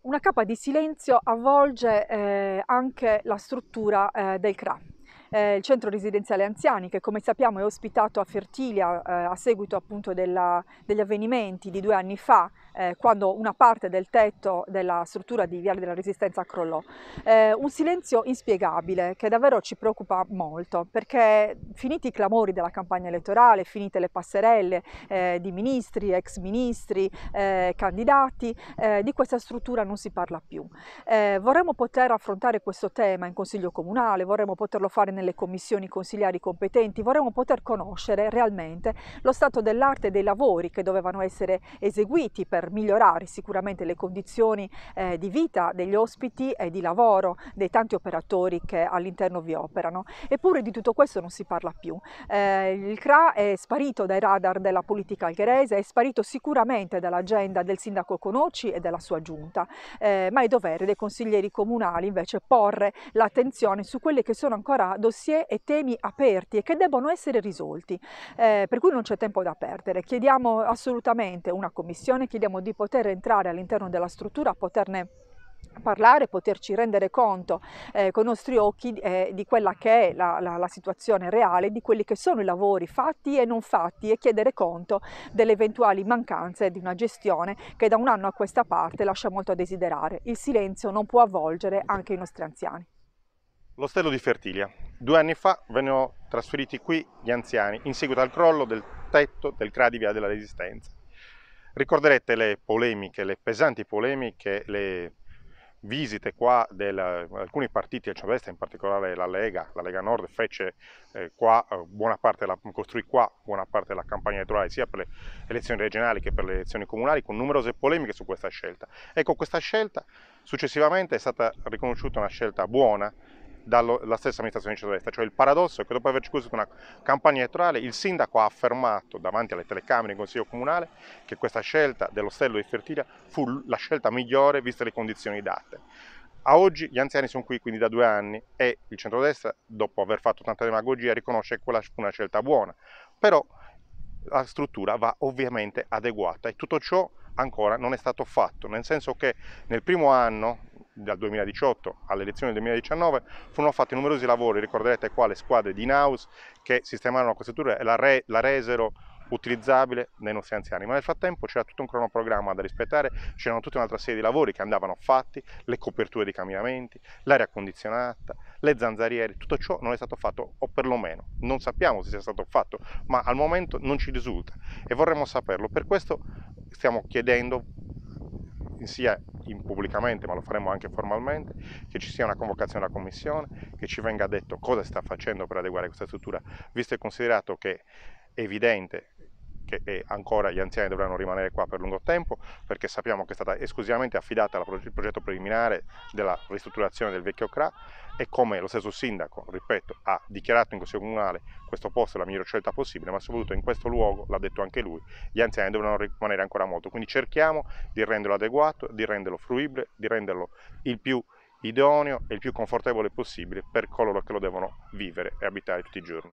Una capa di silenzio avvolge eh, anche la struttura eh, del CRA eh, il centro residenziale anziani che come sappiamo è ospitato a Fertilia eh, a seguito appunto della, degli avvenimenti di due anni fa eh, quando una parte del tetto della struttura di Viale della Resistenza crollò. Eh, un silenzio inspiegabile che davvero ci preoccupa molto perché finiti i clamori della campagna elettorale, finite le passerelle eh, di ministri, ex ministri, eh, candidati, di questa struttura non si parla più. vorremmo poter affrontare questo tema in Consiglio Comunale, vorremmo poterlo fare nelle commissioni consigliari competenti, vorremmo poter conoscere realmente lo stato dell'arte dei lavori che dovevano essere eseguiti per migliorare sicuramente le condizioni eh, di vita degli ospiti e di lavoro dei tanti operatori che all'interno vi operano. Eppure di tutto questo non si parla più. Eh, il CRA è sparito dai radar della politica algherese, è sparito sicuramente dall'agenda del sindaco Conoci e della sua giunta, eh, ma è dovere dei consiglieri comunali invece porre l'attenzione su quelle che sono ancora dossier e temi aperti e che debbono essere risolti, eh, per cui non c'è tempo da perdere. Chiediamo assolutamente una commissione, chiediamo di poter entrare all'interno della struttura, poterne parlare, poterci rendere conto eh, con i nostri occhi eh, di quella che è la, la, la, situazione reale, di quelli che sono i lavori fatti e non fatti e chiedere conto delle eventuali mancanze di una gestione che da un anno a questa parte lascia molto a desiderare. Il silenzio non può avvolgere anche i nostri anziani. L'ostello di Fertilia, Due anni fa vennero trasferiti qui gli anziani in seguito al crollo del tetto del Cradi Via della Resistenza. Ricorderete le polemiche, le pesanti polemiche, le visite qua di alcuni partiti a centrodestra, in particolare la Lega, la Lega Nord fece eh, qua, eh, buona parte della, costruì qua buona parte della campagna elettorale sia per le elezioni regionali che per le elezioni comunali con numerose polemiche su questa scelta. Ecco, questa scelta successivamente è stata riconosciuta una scelta buona dalla stessa amministrazione di centrodestra. Cioè il paradosso è che dopo aver concluso una campagna elettorale il sindaco ha affermato davanti alle telecamere in consiglio comunale che questa scelta dell'ostello di Fertilia fu la scelta migliore viste le condizioni date. A oggi gli anziani sono qui quindi da due anni e il centrodestra dopo aver fatto tanta demagogia riconosce che quella fu una scelta buona, però la struttura va ovviamente adeguata e tutto ciò ancora non è stato fatto, nel senso che nel primo anno dal 2018 alle elezioni del 2019 furono fatti numerosi lavori, ricorderete le squadre di in che sistemarono queste strutture e la, re, la resero utilizzabile dai nostri anziani, ma nel frattempo c'era tutto un cronoprogramma da rispettare, c'erano tutta un'altra serie di lavori che andavano fatti, le coperture dei cambiamenti, l'aria condizionata, le zanzariere, tutto ciò non è stato fatto o perlomeno non sappiamo se sia stato fatto, ma al momento non ci risulta e vorremmo saperlo. Per questo stiamo chiedendo sia pubblicamente, ma lo faremo anche formalmente, che ci sia una convocazione alla Commissione, che ci venga detto cosa sta facendo per adeguare questa struttura, visto e considerato che è evidente che ancora gli anziani dovranno rimanere qua per lungo tempo perché sappiamo che è stata esclusivamente affidata al progetto preliminare della ristrutturazione del vecchio CRA e come lo stesso sindaco, ripeto, ha dichiarato in Consiglio Comunale questo posto è la migliore scelta possibile, ma soprattutto in questo luogo, l'ha detto anche lui, gli anziani dovranno rimanere ancora molto, quindi cerchiamo di renderlo adeguato, di renderlo fruibile, di renderlo il più idoneo e il più confortevole possibile per coloro che lo devono vivere e abitare tutti i giorni.